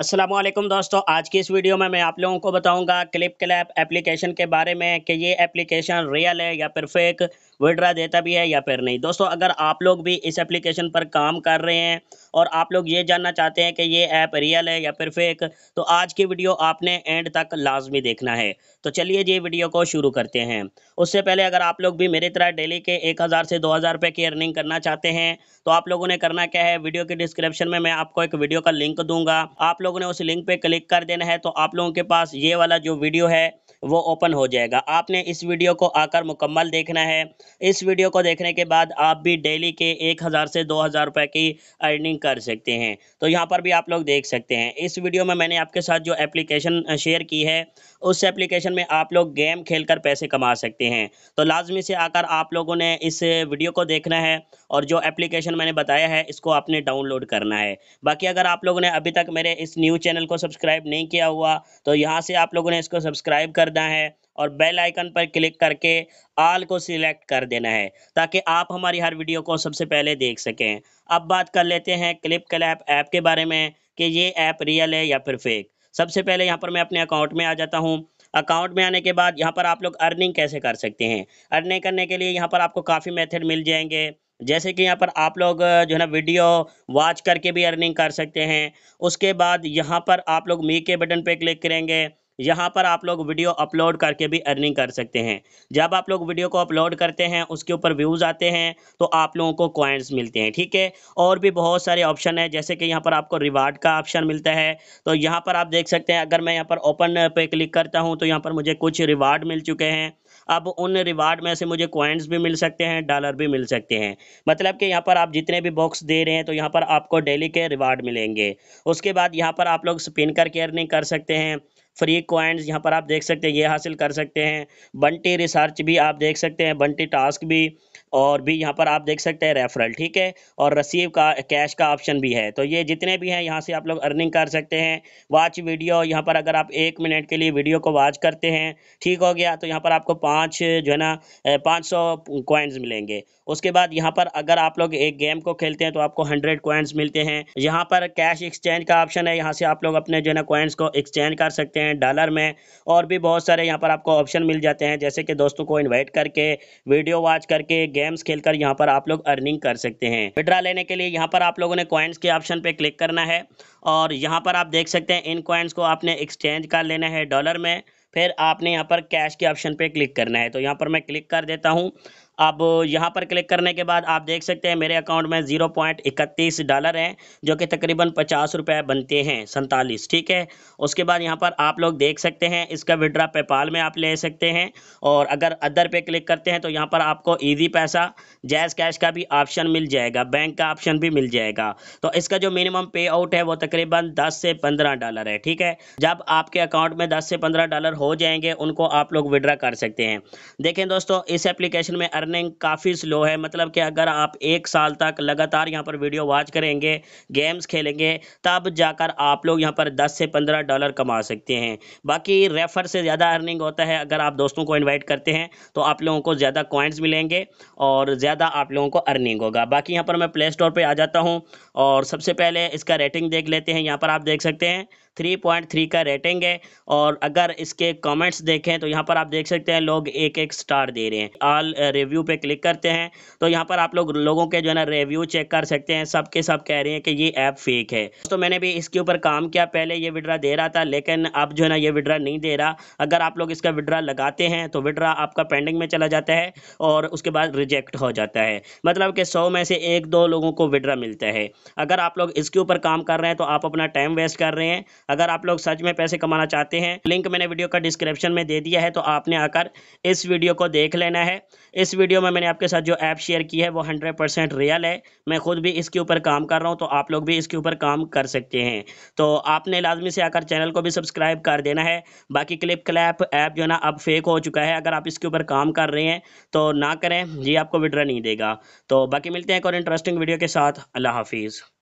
असलम दोस्तों आज की इस वीडियो में मैं आप लोगों को बताऊंगा क्लिप क्लैप एप्लीकेशन के बारे में कि ये एप्लीकेशन रियल है या फिर फेक विड्रा देता भी है या फिर नहीं दोस्तों अगर आप लोग भी इस एप्लीकेशन पर काम कर रहे हैं और आप लोग ये जानना चाहते हैं कि ये ऐप रियल है या फिर फेक तो आज की वीडियो आपने एंड तक लाजमी देखना है तो चलिए जी वीडियो को शुरू करते हैं उससे पहले अगर आप लोग भी मेरी तरह डेली के एक हज़ार से दो हज़ार रुपये की अर्निंग करना चाहते हैं तो आप लोगों ने करना क्या है वीडियो के डिस्क्रिप्शन में मैं आपको एक वीडियो का लिंक दूंगा आप लोगों ने उस लिंक पे क्लिक कर देना है तो आप लोगों के पास ये वाला जो वीडियो है वो ओपन हो जाएगा आपने इस वीडियो को आकर मुकम्मल देखना है इस वीडियो को देखने के बाद आप भी डेली के एक हज़ार से दो हज़ार रुपये की अर्निंग कर सकते हैं तो यहाँ पर भी आप लोग देख सकते हैं इस वीडियो में मैंने आपके साथ जो एप्लीकेशन शेयर की है उस एप्लीकेशन में आप लोग गेम खेल कर पैसे कमा सकते हैं तो लाजमी से आकर आप लोगों ने इस वीडियो को देखना है और जो एप्लीकेशन मैंने बताया है इसको आपने डाउनलोड करना है बाकी अगर आप लोगों ने अभी तक मेरे इस न्यू चैनल को सब्सक्राइब नहीं किया हुआ तो यहाँ से आप लोगों ने इसको सब्सक्राइब करना है और बेल आइकन पर क्लिक करके आल को सिलेक्ट कर देना है ताकि आप हमारी हर वीडियो को सबसे पहले देख सकें अब बात कर लेते हैं क्लिप क्लैप ऐप के बारे में कि ये ऐप रियल है या फिर फेक सबसे पहले यहाँ पर मैं अपने अकाउंट में आ जाता हूँ अकाउंट में आने के बाद यहाँ पर आप लोग अर्निंग कैसे कर सकते हैं अर्निंग करने के लिए यहाँ पर आपको काफ़ी मेथड मिल जाएंगे जैसे कि यहाँ पर आप लोग जो है ना वीडियो वॉच करके भी अर्निंग कर सकते हैं उसके बाद यहाँ पर आप लोग मी के बटन पे क्लिक करेंगे यहाँ पर आप लोग वीडियो अपलोड करके भी अर्निंग कर सकते हैं जब आप लोग वीडियो को अपलोड करते हैं उसके ऊपर व्यूज़ आते हैं तो आप लोगों को कॉइन्स मिलते हैं ठीक है और भी बहुत सारे ऑप्शन है जैसे कि यहाँ पर आपको रिवार्ड का ऑप्शन मिलता है तो यहाँ पर आप देख सकते हैं अगर मैं यहाँ पर ओपन पे क्लिक करता हूँ तो यहाँ पर मुझे कुछ रिवार्ड मिल चुके हैं अब उन रिवार्ड में से मुझे कॉइन्स भी मिल सकते हैं डॉलर भी मिल सकते हैं मतलब कि यहाँ पर आप जितने भी बॉक्स दे रहे हैं तो यहाँ पर आपको डेली के रिवार्ड मिलेंगे उसके बाद यहाँ पर आप लोग स्पिन करके अर्निंग कर सकते हैं फ्री कॉइन्स यहाँ पर आप देख सकते हैं ये हासिल कर सकते हैं बंटी रिसर्च भी आप देख सकते हैं बंटी टास्क भी और भी यहाँ पर आप देख सकते हैं रेफरल ठीक है और रसीव का कैश का ऑप्शन भी है तो ये जितने भी हैं यहाँ से आप लोग अर्निंग कर सकते हैं वॉच वीडियो यहाँ पर अगर आप एक मिनट के लिए वीडियो को वॉच करते हैं ठीक हो गया तो यहाँ पर आपको पाँच जो है ना पाँच सौ कॉइन्स मिलेंगे उसके बाद यहाँ पर अगर आप लोग एक गेम को खेलते हैं तो आपको हंड्रेड कॉइन्स मिलते हैं यहाँ पर कैश एक्सचेंज का ऑप्शन है यहाँ से आप लोग अपने जो है ना कॉइन्स को एक्सचेंज कर सकते हैं हैं डॉलर में और भी बहुत सारे यहाँ पर आपको ऑप्शन मिल जाते हैं जैसे कि दोस्तों को इन्वाइट करके वीडियो वॉच करके गेम्स कर यहाँ पर आप लोग अर्निंग कर सकते हैं विड्रा लेने के लिए यहाँ पर आप लोगों ने कॉइन्स के ऑप्शन पर क्लिक करना है और यहाँ पर आप देख सकते हैं इन कॉइन्स को आपने एक्सचेंज कर लेना है डॉलर में फिर आपने यहाँ पर कैश के ऑप्शन पे क्लिक करना है तो यहाँ पर मैं क्लिक कर देता हूँ अब यहाँ पर क्लिक करने के बाद आप देख सकते हैं मेरे अकाउंट में ज़ीरो पॉइंट इकतीस डॉलर हैं जो कि तकरीबन पचास रुपये बनते हैं सैंतालीस ठीक है उसके बाद यहाँ पर आप लोग देख सकते हैं इसका विड्रा पेपाल में आप ले सकते हैं और अगर अदर पे क्लिक करते हैं तो यहाँ पर आपको ईजी पैसा जैज़ कैश का भी ऑप्शन मिल जाएगा बैंक का ऑप्शन भी मिल जाएगा तो इसका जो मिनिमम पे आउट है वो तकरीबन दस से पंद्रह डॉलर है ठीक है जब आपके अकाउंट में दस से पंद्रह डॉलर हो जाएंगे उनको आप लोग विड्रा कर सकते हैं देखें दोस्तों इस एप्लीकेशन में अर्निंग काफ़ी स्लो है मतलब कि अगर आप एक साल तक लगातार यहाँ पर वीडियो वॉच करेंगे गेम्स खेलेंगे तब जाकर आप लोग यहाँ पर दस से पंद्रह डॉलर कमा सकते हैं बाकी रेफ़र से ज़्यादा अर्निंग होता है अगर आप दोस्तों को इन्वाइट करते हैं तो आप लोगों को ज़्यादा कॉइन्स मिलेंगे और ज़्यादा आप लोगों को अर्निंग होगा बाकी यहाँ पर मैं प्ले स्टोर पर आ जाता हूँ और सबसे पहले इसका रेटिंग देख लेते हैं यहाँ पर आप देख सकते हैं थ्री पॉइंट थ्री का रेटिंग है और अगर इसके कमेंट्स देखें तो यहाँ पर आप देख सकते हैं लोग एक एक स्टार दे रहे हैं ऑल रिव्यू uh, पे क्लिक करते हैं तो यहाँ पर आप लोग लोगों के जो है ना रिव्यू चेक कर सकते हैं सब के सब कह रहे हैं कि ये ऐप फेक है तो मैंने भी इसके ऊपर काम किया पहले ये विड्रा दे रहा था लेकिन अब जो है ना ये विड्रा नहीं दे रहा अगर आप लोग इसका विड्रा लगाते हैं तो विड्रा आपका पेंडिंग में चला जाता है और उसके बाद रिजेक्ट हो जाता है मतलब कि सौ में से एक दो लोगों को विड्रा मिलता है अगर आप लोग इसके ऊपर काम कर रहे हैं तो आप अपना टाइम वेस्ट कर रहे हैं अगर आप लोग सच में पैसे कमाना चाहते हैं लिंक मैंने वीडियो का डिस्क्रिप्शन में दे दिया है तो आपने आकर इस वीडियो को देख लेना है इस वीडियो में मैंने आपके साथ जो ऐप शेयर की है वो हंड्रेड परसेंट रियल है मैं खुद भी इसके ऊपर काम कर रहा हूँ तो आप लोग भी इसके ऊपर काम कर सकते हैं तो आपने लाजमी से आकर चैनल को भी सब्सक्राइब कर देना है बाकी क्लिप क्लैप ऐप जो है ना अब फेक हो चुका है अगर आप इसके ऊपर काम कर रहे हैं तो ना करें ये आपको विड्रा नहीं देगा तो बाकी मिलते हैं एक और इंटरेस्टिंग वीडियो के साथ अल्लाह हाफिज़